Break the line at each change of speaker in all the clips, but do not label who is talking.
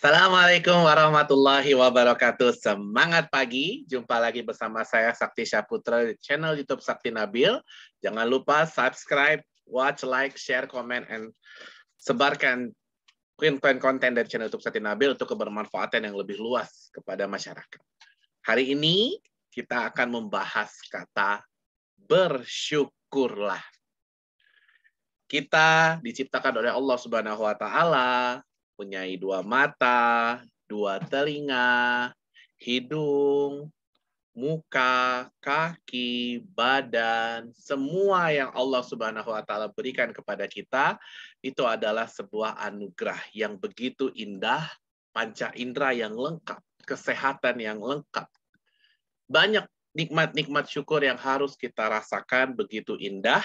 Assalamualaikum warahmatullahi wabarakatuh. Semangat pagi. Jumpa lagi bersama saya Sakti Syaputra di channel YouTube Sakti Nabil. Jangan lupa subscribe, watch, like, share, comment, and sebarkan konten-konten dari channel YouTube Sakti Nabil untuk kebermanfaatan yang lebih luas kepada masyarakat. Hari ini kita akan membahas kata bersyukurlah. Kita diciptakan oleh Allah Subhanahu wa taala mempunyai dua mata, dua telinga, hidung, muka, kaki, badan, semua yang Allah Subhanahu wa taala berikan kepada kita itu adalah sebuah anugerah yang begitu indah, panca indera yang lengkap, kesehatan yang lengkap. Banyak nikmat-nikmat syukur yang harus kita rasakan begitu indah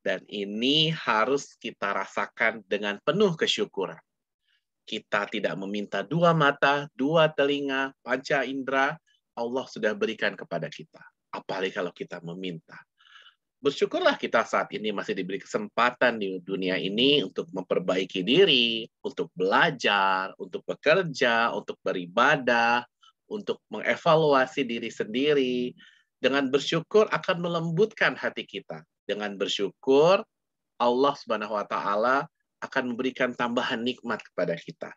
dan ini harus kita rasakan dengan penuh kesyukuran. Kita tidak meminta dua mata, dua telinga, panca indera, Allah sudah berikan kepada kita. Apalagi kalau kita meminta. Bersyukurlah kita saat ini masih diberi kesempatan di dunia ini untuk memperbaiki diri, untuk belajar, untuk bekerja, untuk beribadah, untuk mengevaluasi diri sendiri. Dengan bersyukur akan melembutkan hati kita. Dengan bersyukur Allah Subhanahu wa taala akan memberikan tambahan nikmat kepada kita.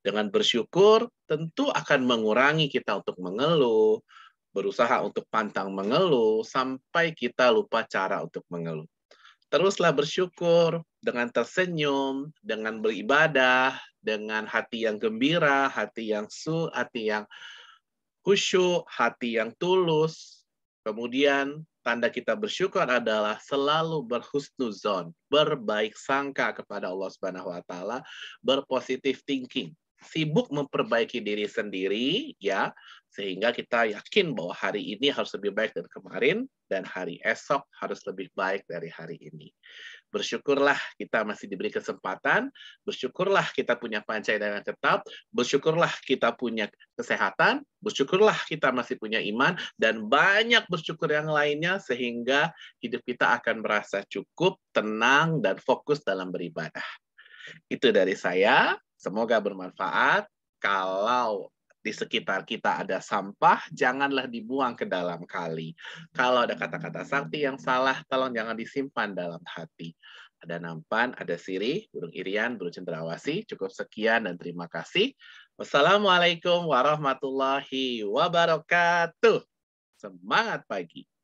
Dengan bersyukur, tentu akan mengurangi kita untuk mengeluh, berusaha untuk pantang mengeluh, sampai kita lupa cara untuk mengeluh. Teruslah bersyukur dengan tersenyum, dengan beribadah, dengan hati yang gembira, hati yang su, hati yang khusyuk, hati yang tulus. Kemudian tanda kita bersyukur adalah selalu berhusnuzon, berbaik sangka kepada Allah Subhanahu wa taala, berpositif thinking sibuk memperbaiki diri sendiri ya sehingga kita yakin bahwa hari ini harus lebih baik dari kemarin dan hari esok harus lebih baik dari hari ini. Bersyukurlah kita masih diberi kesempatan, bersyukurlah kita punya panca yang tetap, bersyukurlah kita punya kesehatan, bersyukurlah kita masih punya iman dan banyak bersyukur yang lainnya sehingga hidup kita akan merasa cukup, tenang dan fokus dalam beribadah. Itu dari saya. Semoga bermanfaat. Kalau di sekitar kita ada sampah, janganlah dibuang ke dalam kali. Kalau ada kata-kata sakti yang salah, tolong jangan disimpan dalam hati. Ada nampan, ada sirih, burung irian, burung cendrawasi. Cukup sekian dan terima kasih. Wassalamualaikum warahmatullahi wabarakatuh. Semangat pagi.